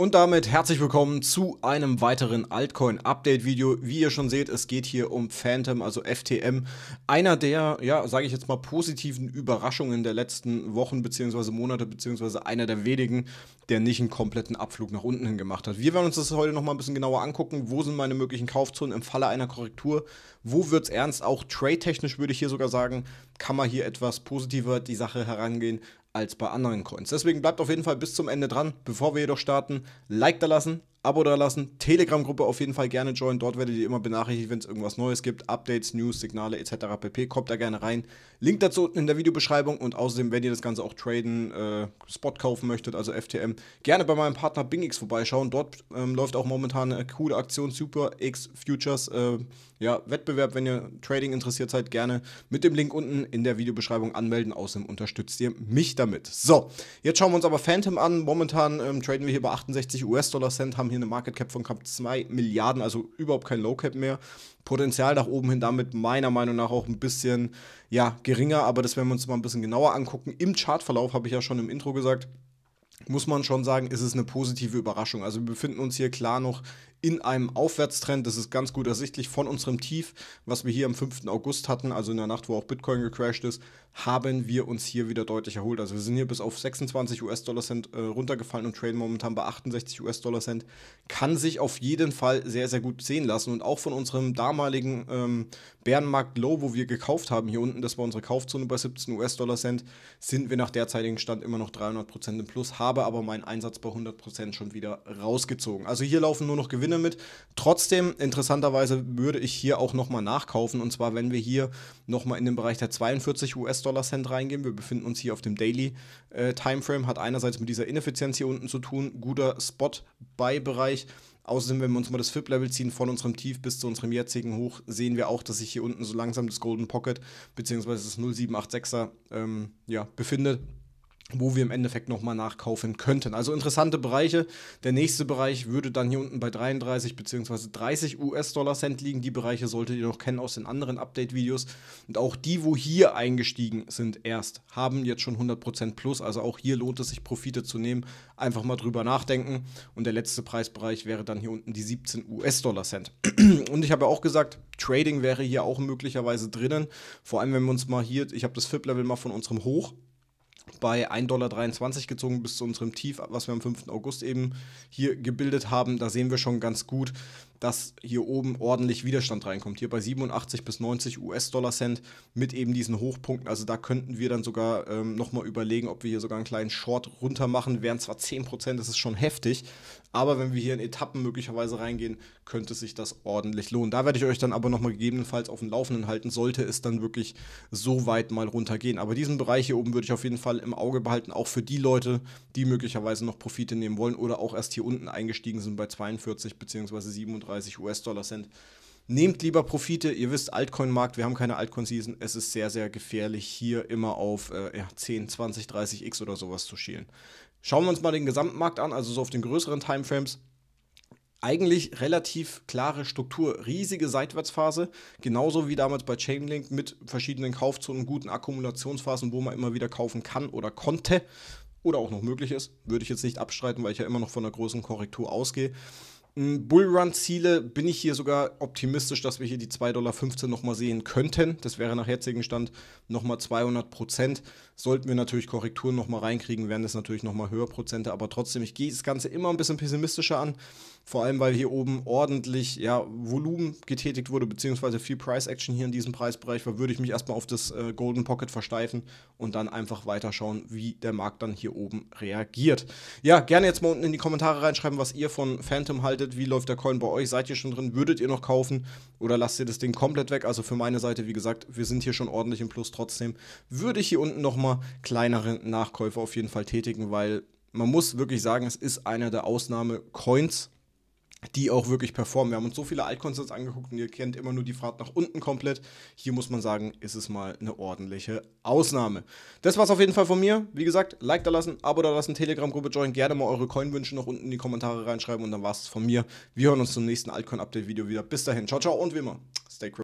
Und damit herzlich willkommen zu einem weiteren Altcoin-Update-Video. Wie ihr schon seht, es geht hier um Phantom, also FTM. Einer der, ja, sage ich jetzt mal, positiven Überraschungen der letzten Wochen bzw. Monate, beziehungsweise einer der wenigen, der nicht einen kompletten Abflug nach unten hin gemacht hat. Wir werden uns das heute nochmal ein bisschen genauer angucken. Wo sind meine möglichen Kaufzonen im Falle einer Korrektur? Wo wird es ernst? Auch trade-technisch würde ich hier sogar sagen, kann man hier etwas positiver die Sache herangehen, als bei anderen Coins. Deswegen bleibt auf jeden Fall bis zum Ende dran. Bevor wir jedoch starten, Like da lassen, Abo da lassen, Telegram-Gruppe auf jeden Fall gerne joinen. Dort werdet ihr immer benachrichtigt, wenn es irgendwas Neues gibt. Updates, News, Signale etc. pp. Kommt da gerne rein. Link dazu unten in der Videobeschreibung. Und außerdem, wenn ihr das Ganze auch traden, äh, Spot kaufen möchtet, also FTM, gerne bei meinem Partner BingX vorbeischauen. Dort ähm, läuft auch momentan eine coole Aktion Super X Futures. Äh, ja, Wettbewerb, wenn ihr Trading interessiert seid, gerne mit dem Link unten in der Videobeschreibung anmelden. Außerdem unterstützt ihr mich damit. So, jetzt schauen wir uns aber Phantom an. Momentan ähm, traden wir hier bei 68 US-Dollar-Cent, haben haben hier eine Market Cap von knapp 2 Milliarden, also überhaupt kein Low Cap mehr. Potenzial nach oben hin damit meiner Meinung nach auch ein bisschen ja, geringer, aber das werden wir uns mal ein bisschen genauer angucken. Im Chartverlauf habe ich ja schon im Intro gesagt muss man schon sagen, ist es eine positive Überraschung. Also wir befinden uns hier klar noch in einem Aufwärtstrend. Das ist ganz gut ersichtlich von unserem Tief, was wir hier am 5. August hatten, also in der Nacht, wo auch Bitcoin gecrashed ist, haben wir uns hier wieder deutlich erholt. Also wir sind hier bis auf 26 US-Dollar-Cent äh, runtergefallen und traden momentan bei 68 US-Dollar-Cent. Kann sich auf jeden Fall sehr, sehr gut sehen lassen. Und auch von unserem damaligen ähm, Bärenmarkt-Low, wo wir gekauft haben hier unten, das war unsere Kaufzone bei 17 US-Dollar-Cent, sind wir nach derzeitigen Stand immer noch 300% im Plus, haben habe aber meinen Einsatz bei 100% schon wieder rausgezogen. Also hier laufen nur noch Gewinne mit. Trotzdem, interessanterweise würde ich hier auch nochmal nachkaufen. Und zwar, wenn wir hier nochmal in den Bereich der 42 US-Dollar-Cent reingehen. Wir befinden uns hier auf dem Daily-Timeframe. Äh, Hat einerseits mit dieser Ineffizienz hier unten zu tun. Guter Spot-Buy-Bereich. Außerdem, wenn wir uns mal das FIP-Level ziehen, von unserem Tief bis zu unserem jetzigen Hoch, sehen wir auch, dass sich hier unten so langsam das Golden Pocket bzw. das 0786er ähm, ja, befindet wo wir im Endeffekt nochmal nachkaufen könnten. Also interessante Bereiche. Der nächste Bereich würde dann hier unten bei 33 bzw. 30 US-Dollar Cent liegen. Die Bereiche solltet ihr noch kennen aus den anderen Update-Videos. Und auch die, wo hier eingestiegen sind erst, haben jetzt schon 100% plus. Also auch hier lohnt es sich, Profite zu nehmen. Einfach mal drüber nachdenken. Und der letzte Preisbereich wäre dann hier unten die 17 US-Dollar Cent. Und ich habe ja auch gesagt, Trading wäre hier auch möglicherweise drinnen. Vor allem, wenn wir uns mal hier, ich habe das FIP-Level mal von unserem Hoch bei 1,23 Dollar gezogen bis zu unserem Tief, was wir am 5. August eben hier gebildet haben. Da sehen wir schon ganz gut, dass hier oben ordentlich Widerstand reinkommt. Hier bei 87 bis 90 US-Dollar Cent mit eben diesen Hochpunkten. Also da könnten wir dann sogar ähm, nochmal überlegen, ob wir hier sogar einen kleinen Short runter machen. Wären zwar 10%, das ist schon heftig. Aber wenn wir hier in Etappen möglicherweise reingehen, könnte sich das ordentlich lohnen. Da werde ich euch dann aber nochmal gegebenenfalls auf dem Laufenden halten, sollte es dann wirklich so weit mal runtergehen. Aber diesen Bereich hier oben würde ich auf jeden Fall im Auge behalten, auch für die Leute, die möglicherweise noch Profite nehmen wollen oder auch erst hier unten eingestiegen sind bei 42 bzw. 37. 35 US-Dollar sind. Nehmt lieber Profite. Ihr wisst, Altcoin-Markt, wir haben keine Altcoin-Season. Es ist sehr, sehr gefährlich, hier immer auf äh, 10, 20, 30 X oder sowas zu schielen. Schauen wir uns mal den Gesamtmarkt an, also so auf den größeren Timeframes eigentlich relativ klare Struktur, riesige Seitwärtsphase, genauso wie damals bei Chainlink mit verschiedenen Kaufzonen, guten Akkumulationsphasen, wo man immer wieder kaufen kann oder konnte oder auch noch möglich ist, würde ich jetzt nicht abstreiten, weil ich ja immer noch von einer großen Korrektur ausgehe. Mm, Bullrun-Ziele bin ich hier sogar optimistisch, dass wir hier die 2,15 Dollar nochmal sehen könnten. Das wäre nach jetzigem Stand nochmal 200 Prozent sollten wir natürlich Korrekturen nochmal reinkriegen, wären das natürlich nochmal höher Prozente, aber trotzdem, ich gehe das Ganze immer ein bisschen pessimistischer an, vor allem weil hier oben ordentlich ja, Volumen getätigt wurde, beziehungsweise viel Price Action hier in diesem Preisbereich war, würde ich mich erstmal auf das äh, Golden Pocket versteifen und dann einfach weiterschauen, wie der Markt dann hier oben reagiert. Ja, gerne jetzt mal unten in die Kommentare reinschreiben, was ihr von Phantom haltet, wie läuft der Coin bei euch, seid ihr schon drin, würdet ihr noch kaufen oder lasst ihr das Ding komplett weg? Also für meine Seite, wie gesagt, wir sind hier schon ordentlich im Plus trotzdem. Würde ich hier unten nochmal immer kleinere Nachkäufe auf jeden Fall tätigen, weil man muss wirklich sagen, es ist einer der Ausnahme-Coins, die auch wirklich performen. Wir haben uns so viele Altcoins jetzt angeguckt und ihr kennt immer nur die Fahrt nach unten komplett. Hier muss man sagen, ist es mal eine ordentliche Ausnahme. Das war's auf jeden Fall von mir. Wie gesagt, Like da lassen, Abo da lassen, Telegram-Gruppe joinen, gerne mal eure Coinwünsche noch unten in die Kommentare reinschreiben und dann war's von mir. Wir hören uns zum nächsten Altcoin-Update-Video wieder. Bis dahin, ciao, ciao und wie immer, stay crypto.